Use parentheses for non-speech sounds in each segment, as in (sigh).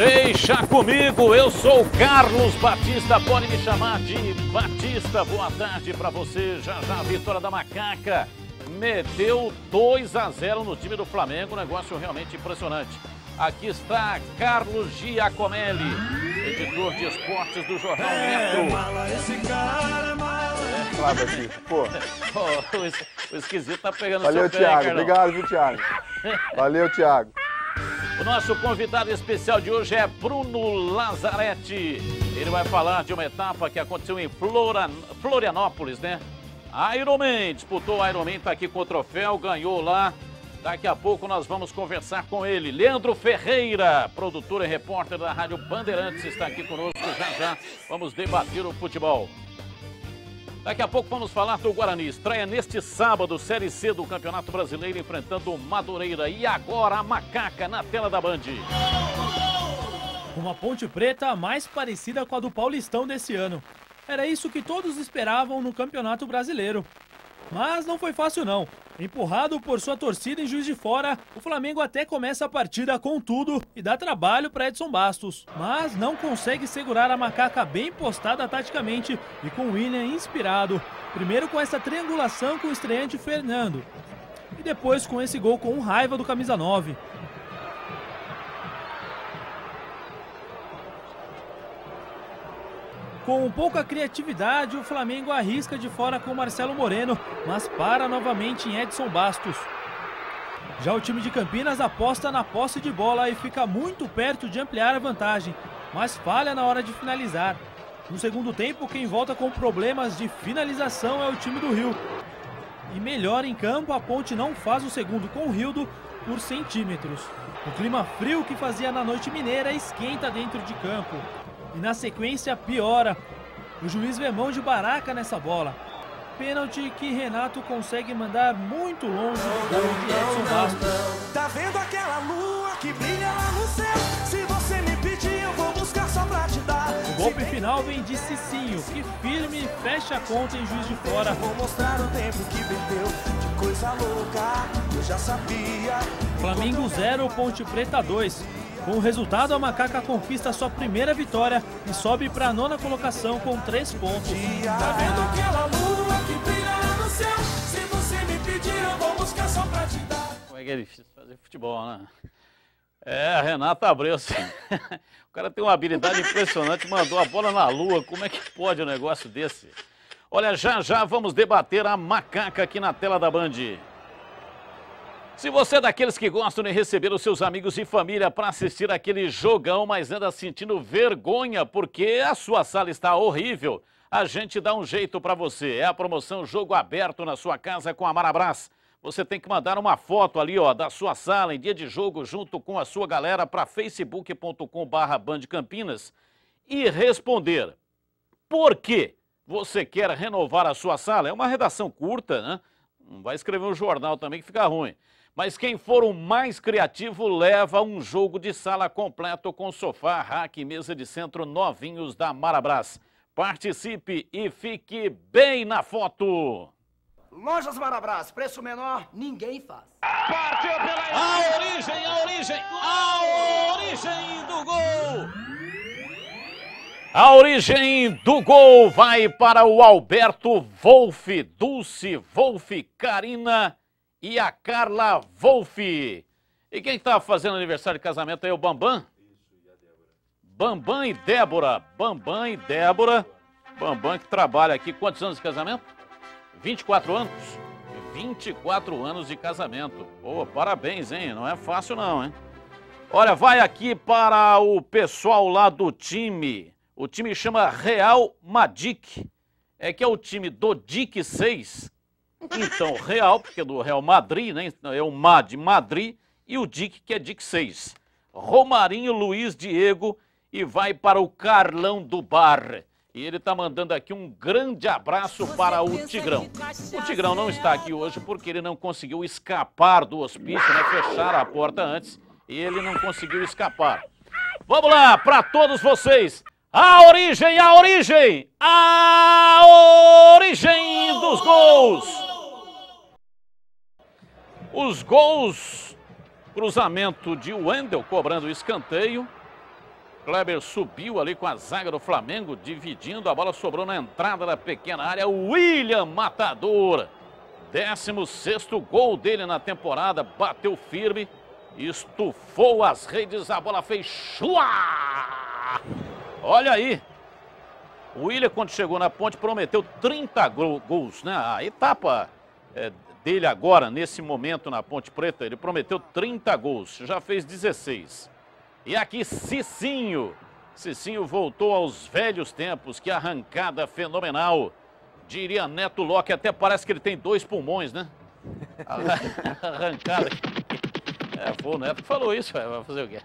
Deixa comigo, eu sou Carlos Batista, pode me chamar de Batista. Boa tarde para você, já já a vitória da Macaca. Meteu 2 a 0 no time do Flamengo, um negócio realmente impressionante. Aqui está Carlos Giacomelli, editor de esportes do Jornal Metro. É, esse cara é, é Claro, Batista, assim, pô. (laughs) o, esquisito tá pegando Valeu, seu pé, Obrigado, viu, Thiago. (laughs) Valeu, Thiago. O nosso convidado especial de hoje é Bruno Lazaretti. Ele vai falar de uma etapa que aconteceu em Floran... Florianópolis, né? Ironman, disputou o Ironman, tá aqui com o troféu, ganhou lá. Daqui a pouco nós vamos conversar com ele. Leandro Ferreira, produtor e repórter da Rádio Bandeirantes, está aqui conosco já já. Vamos debater o futebol. Daqui a pouco vamos falar do Guarani. Estreia neste sábado, Série C do Campeonato Brasileiro, enfrentando o Madureira. E agora a macaca na tela da Band. Uma ponte preta mais parecida com a do Paulistão desse ano. Era isso que todos esperavam no Campeonato Brasileiro. Mas não foi fácil não. Empurrado por sua torcida em Juiz de Fora, o Flamengo até começa a partida com tudo e dá trabalho para Edson Bastos, mas não consegue segurar a macaca bem postada taticamente e com o William inspirado. Primeiro com essa triangulação com o estreante Fernando e depois com esse gol com raiva do camisa 9. Com pouca criatividade, o Flamengo arrisca de fora com Marcelo Moreno, mas para novamente em Edson Bastos. Já o time de Campinas aposta na posse de bola e fica muito perto de ampliar a vantagem, mas falha na hora de finalizar. No segundo tempo, quem volta com problemas de finalização é o time do Rio. E melhor em campo, a Ponte não faz o segundo com o Rildo por centímetros. O clima frio que fazia na noite mineira esquenta dentro de campo e na sequência piora. O juiz vê mão de Baraca nessa bola. Pênalti que Renato consegue mandar muito longe do Edson Bastos. Tá vendo aquela lua que brilha lá no céu? Se você me pedir, eu vou buscar só pra te dar. O golpe final vem de Cicinho, que firme fecha a conta em Juiz de Fora. Vou mostrar o tempo que perdeu, de coisa louca, eu já sabia. Flamengo 0, Ponte Preta 2. Com o resultado, a Macaca conquista sua primeira vitória e sobe para a nona colocação com três pontos. Tá vendo aquela lua que brilha no céu? Se você me pedir, eu vou buscar só pra te dar. Como é que é difícil fazer futebol, né? É, Renato Renata assim. (laughs) o cara tem uma habilidade impressionante, mandou a bola na lua. Como é que pode um negócio desse? Olha, já já vamos debater a macaca aqui na tela da Band. Se você é daqueles que gostam de receber os seus amigos e família para assistir aquele jogão, mas anda sentindo vergonha porque a sua sala está horrível, a gente dá um jeito para você. É a promoção Jogo Aberto na sua casa com a Marabras. Você tem que mandar uma foto ali, ó, da sua sala em dia de jogo junto com a sua galera para facebook.com/bandcampinas e responder: Por que você quer renovar a sua sala? É uma redação curta, né? Não vai escrever um jornal também que fica ruim. Mas quem for o mais criativo leva um jogo de sala completo com sofá, rack e mesa de centro novinhos da Marabras. Participe e fique bem na foto! Lojas Marabras, preço menor, ninguém faz. Partiu pela a origem, a origem, a origem do gol! A origem do gol vai para o Alberto Wolff, Dulce Wolff, Karina e a Carla Wolff. E quem está fazendo aniversário de casamento é o Bambam? Isso, e a Débora. Bambam e Débora. Bambam e Débora. Bambam que trabalha aqui. Quantos anos de casamento? 24 anos? 24 anos de casamento. Pô, parabéns, hein? Não é fácil não, hein? Olha, vai aqui para o pessoal lá do time. O time chama Real Madic. É que é o time do Dic 6 então, Real, porque é do Real Madrid, né? Então, é o Ma de Madrid e o Dick, que é Dick 6. Romarinho, Luiz, Diego e vai para o Carlão do Bar. E ele está mandando aqui um grande abraço para o Tigrão. O Tigrão não é está aqui hoje porque ele não conseguiu escapar do hospício, né? Fecharam a porta antes e ele não conseguiu escapar. Vamos lá, para todos vocês. A origem, a origem, a origem dos gols. Os gols, cruzamento de Wendel cobrando o escanteio. Kleber subiu ali com a zaga do Flamengo, dividindo, a bola sobrou na entrada da pequena área. William Matador, 16 gol dele na temporada, bateu firme, estufou as redes, a bola fez chua! Olha aí, o William quando chegou na ponte prometeu 30 gols, né? A etapa é, dele agora, nesse momento na Ponte Preta, ele prometeu 30 gols, já fez 16. E aqui Cicinho. Cicinho voltou aos velhos tempos, que arrancada fenomenal. Diria Neto Locke, até parece que ele tem dois pulmões, né? (laughs) (laughs) arrancada. É, foi o Neto que falou isso, vai fazer o quê?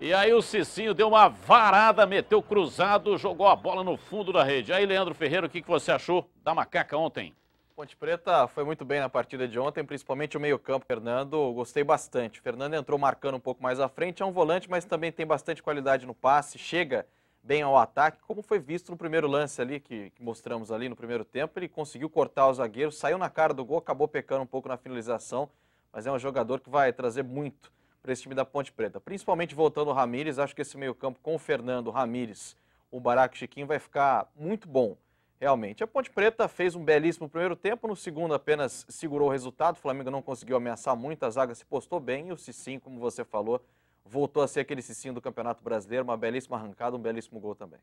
E aí o Cicinho deu uma varada, meteu cruzado, jogou a bola no fundo da rede. Aí, Leandro Ferreira, o que, que você achou da macaca ontem? Ponte Preta foi muito bem na partida de ontem, principalmente o meio-campo, Fernando. Gostei bastante. O Fernando entrou marcando um pouco mais à frente, é um volante, mas também tem bastante qualidade no passe, chega bem ao ataque, como foi visto no primeiro lance ali que, que mostramos ali no primeiro tempo. Ele conseguiu cortar o zagueiro, saiu na cara do gol, acabou pecando um pouco na finalização, mas é um jogador que vai trazer muito para esse time da Ponte Preta. Principalmente voltando o Ramires, acho que esse meio-campo com o Fernando, Ramires, o Baraco Chiquinho vai ficar muito bom realmente. A Ponte Preta fez um belíssimo primeiro tempo, no segundo apenas segurou o resultado, o Flamengo não conseguiu ameaçar muito, a zaga se postou bem e o Cicinho, como você falou, voltou a ser aquele Cicinho do Campeonato Brasileiro, uma belíssima arrancada, um belíssimo gol também.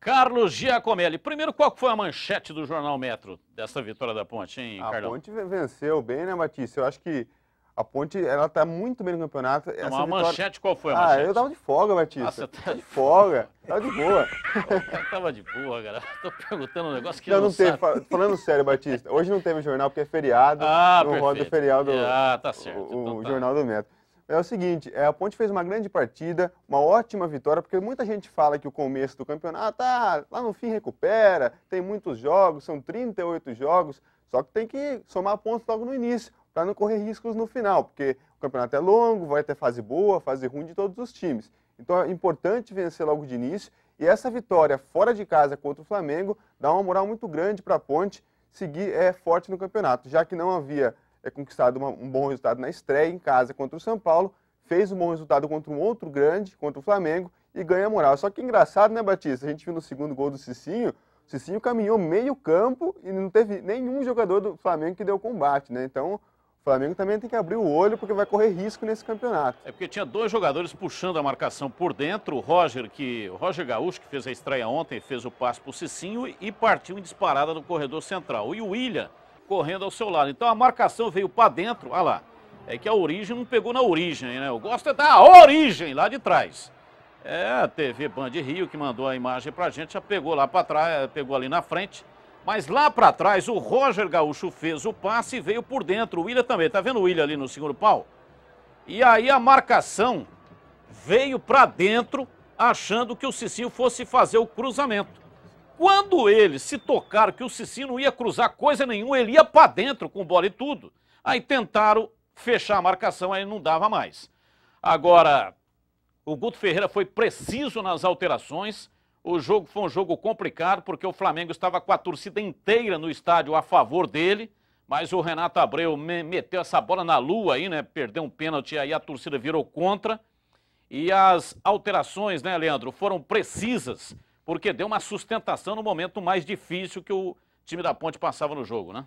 Carlos Giacomelli, primeiro qual foi a manchete do Jornal Metro dessa vitória da Ponte, hein, Carlos? A Ponte venceu bem, né, Matisse? Eu acho que a Ponte, ela tá muito bem no campeonato. Não, a vitória... manchete qual foi a ah, manchete? Ah, eu tava de folga, Batista. Ah, você tá de folga. tava de boa. Eu tava de boa, cara. (laughs) Tô perguntando um negócio que não, não, não teve. Sabe. Falando sério, Batista, hoje não teve jornal porque é feriado. Ah, não perfeito. roda o feriado. Ah, tá certo. O, então, tá. jornal do Metro. É o seguinte, é, a Ponte fez uma grande partida, uma ótima vitória, porque muita gente fala que o começo do campeonato, ah, lá no fim recupera, tem muitos jogos, são 38 jogos, só que tem que somar pontos logo no início para não correr riscos no final, porque o campeonato é longo, vai ter fase boa, fase ruim de todos os times. Então é importante vencer logo de início e essa vitória fora de casa contra o Flamengo dá uma moral muito grande para a Ponte seguir é, forte no campeonato, já que não havia é, conquistado uma, um bom resultado na estreia em casa contra o São Paulo, fez um bom resultado contra um outro grande, contra o Flamengo, e ganha moral. Só que engraçado, né, Batista? A gente viu no segundo gol do Cicinho, o Cicinho caminhou meio campo e não teve nenhum jogador do Flamengo que deu combate, né? Então, Flamengo também tem que abrir o olho porque vai correr risco nesse campeonato. É porque tinha dois jogadores puxando a marcação por dentro, o Roger, que, o Roger Gaúcho, que fez a estreia ontem, fez o passe para o Cicinho e partiu em disparada no corredor central. E o William correndo ao seu lado. Então a marcação veio para dentro, olha lá, é que a origem não pegou na origem, né? Eu gosto é da origem lá de trás. É a TV Band Rio que mandou a imagem para a gente, já pegou lá para trás, pegou ali na frente mas lá para trás, o Roger Gaúcho fez o passe e veio por dentro. O William também. Tá vendo o William ali no segundo pau? E aí a marcação veio para dentro, achando que o Cicinho fosse fazer o cruzamento. Quando ele se tocar que o Cicinho não ia cruzar coisa nenhuma, ele ia para dentro com bola e tudo. Aí tentaram fechar a marcação, aí não dava mais. Agora, o Guto Ferreira foi preciso nas alterações o jogo foi um jogo complicado porque o Flamengo estava com a torcida inteira no estádio a favor dele, mas o Renato Abreu meteu essa bola na lua aí, né? Perdeu um pênalti aí, a torcida virou contra. E as alterações, né, Leandro, foram precisas, porque deu uma sustentação no momento mais difícil que o time da Ponte passava no jogo, né?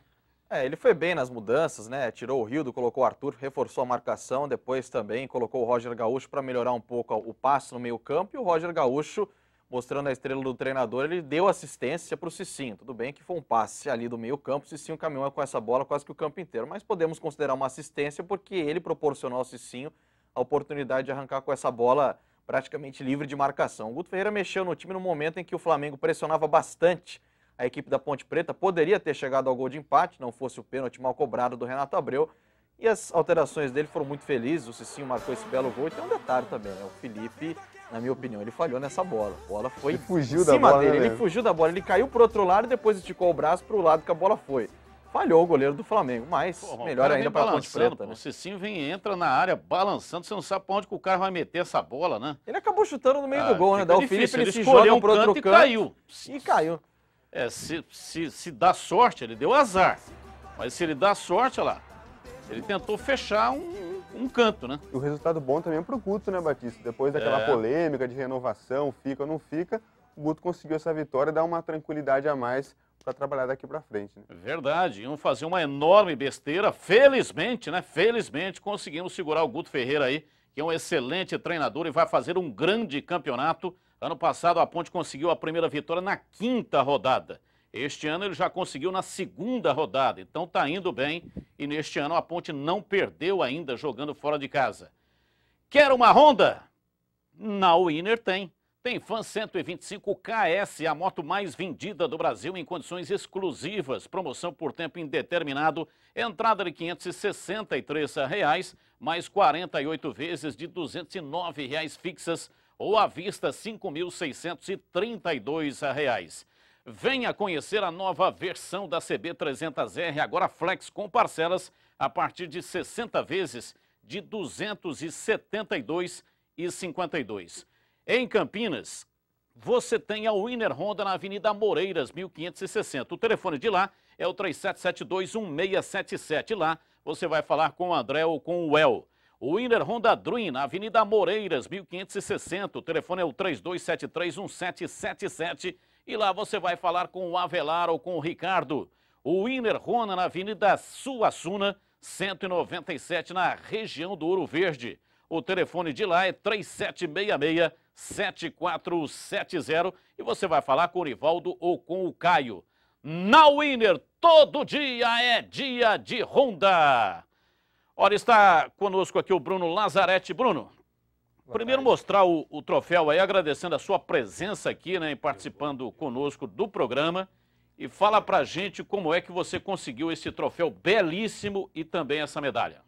É, ele foi bem nas mudanças, né? Tirou o Rildo, colocou o Arthur, reforçou a marcação, depois também colocou o Roger Gaúcho para melhorar um pouco o passe no meio-campo e o Roger Gaúcho mostrando a estrela do treinador, ele deu assistência para o Cicinho. Tudo bem que foi um passe ali do meio campo, o Cicinho caminhou com essa bola quase que o campo inteiro, mas podemos considerar uma assistência porque ele proporcionou ao Cicinho a oportunidade de arrancar com essa bola praticamente livre de marcação. O Guto Ferreira mexeu no time no momento em que o Flamengo pressionava bastante a equipe da Ponte Preta, poderia ter chegado ao gol de empate, não fosse o pênalti mal cobrado do Renato Abreu, e as alterações dele foram muito felizes, o Cicinho marcou esse belo gol, e tem um detalhe também, né? o Felipe na minha opinião, ele falhou nessa bola. A bola foi ele fugiu da bola, dele. Né? Ele fugiu da bola, ele caiu pro outro lado e depois esticou o braço pro lado que a bola foi. Falhou o goleiro do Flamengo, mas Porra, melhor ainda para a Ponte Preta. Né? O Cicinho vem entra na área balançando, você não sabe pra onde que o cara vai meter essa bola, né? Ele acabou chutando no meio ah, do gol, né? o Felipe ele, ele se joga um pro outro canto, e caiu. E caiu. É, se, se, se dá sorte, ele deu azar. Mas se ele dá sorte, olha lá, ele tentou fechar um, um canto, né? E o resultado bom também é pro Guto, né, Batista? Depois daquela é. polêmica de renovação, fica ou não fica, o Guto conseguiu essa vitória e dá uma tranquilidade a mais para trabalhar daqui para frente. Né? Verdade, iam fazer uma enorme besteira, felizmente, né? Felizmente conseguimos segurar o Guto Ferreira aí, que é um excelente treinador e vai fazer um grande campeonato. Ano passado a Ponte conseguiu a primeira vitória na quinta rodada. Este ano ele já conseguiu na segunda rodada, então está indo bem. E neste ano a Ponte não perdeu ainda jogando fora de casa. Quer uma Honda? Na Winner tem. Tem Fan 125 KS, a moto mais vendida do Brasil em condições exclusivas. Promoção por tempo indeterminado, entrada de R$ 563, reais, mais 48 vezes de R$ 209 reais fixas ou à vista R$ 5.632. Venha conhecer a nova versão da CB300R, agora flex com parcelas a partir de 60 vezes de R$ 272,52. Em Campinas, você tem a Winner Honda na Avenida Moreiras, 1560. O telefone de lá é o 3772-1677. Lá você vai falar com o André ou com o El. O Winner Honda Dream, na Avenida Moreiras, 1560. O telefone é o 3273-1777 e lá você vai falar com o Avelar ou com o Ricardo. O Winner Rona na Avenida Suassuna, 197, na região do Ouro Verde. O telefone de lá é 3766-7470 e você vai falar com o Rivaldo ou com o Caio. Na Winner, todo dia é dia de Honda. Ora, está conosco aqui o Bruno Lazarete. Bruno, Primeiro mostrar o, o, troféu aí, agradecendo a sua presença aqui, né, e participando conosco do programa. E fala pra gente como é que você conseguiu esse troféu belíssimo e também essa medalha.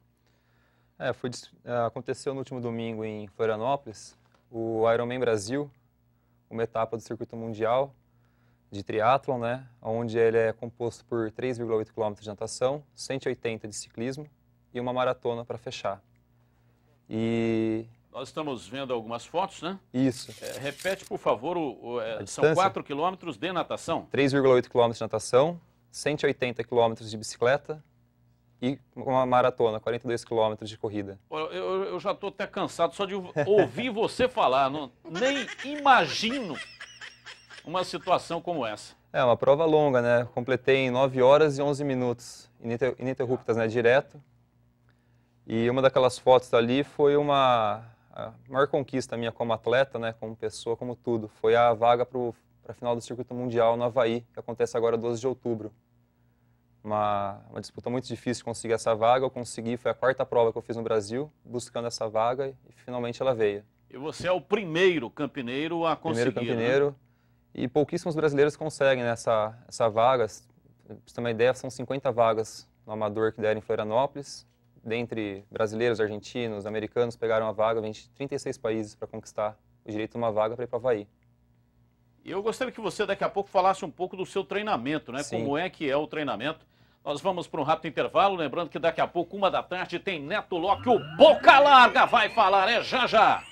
É, foi, é, aconteceu no último domingo em Florianópolis, o Ironman Brasil, uma etapa do circuito mundial de triatlon, né, onde ele é composto por 3,8 km de natação, 180 de ciclismo e uma maratona para fechar. E nós estamos vendo algumas fotos, né? Isso. É, repete, por favor, o, o, é, são 4 quilômetros de natação. 3,8 quilômetros de natação, 180 quilômetros de bicicleta e uma maratona, 42 quilômetros de corrida. Eu, eu já estou até cansado só de (laughs) ouvir você falar, não, nem imagino uma situação como essa. É uma prova longa, né? Completei em 9 horas e 11 minutos, ininterruptas, né? Direto. E uma daquelas fotos ali foi uma a maior conquista minha como atleta, né, como pessoa, como tudo, foi a vaga para a final do Circuito Mundial no Havaí, que acontece agora 12 de outubro. Uma, uma, disputa muito difícil conseguir essa vaga. Eu consegui, foi a quarta prova que eu fiz no Brasil, buscando essa vaga e finalmente ela veio. E você é o primeiro campineiro a conseguir. Primeiro né? campineiro. Né? E pouquíssimos brasileiros conseguem né, essa, essa vaga. Pra você ter uma ideia, são 50 vagas no Amador que deram em Florianópolis dentre brasileiros, argentinos, americanos, pegaram a vaga, vem de 36 países para conquistar o direito de uma vaga para ir para o Havaí. E eu gostaria que você daqui a pouco falasse um pouco do seu treinamento, né? Sim. Como é que é o treinamento. Nós vamos para um rápido intervalo, lembrando que daqui a pouco, uma da tarde, tem Neto Locke, o Boca Larga vai falar, é já já!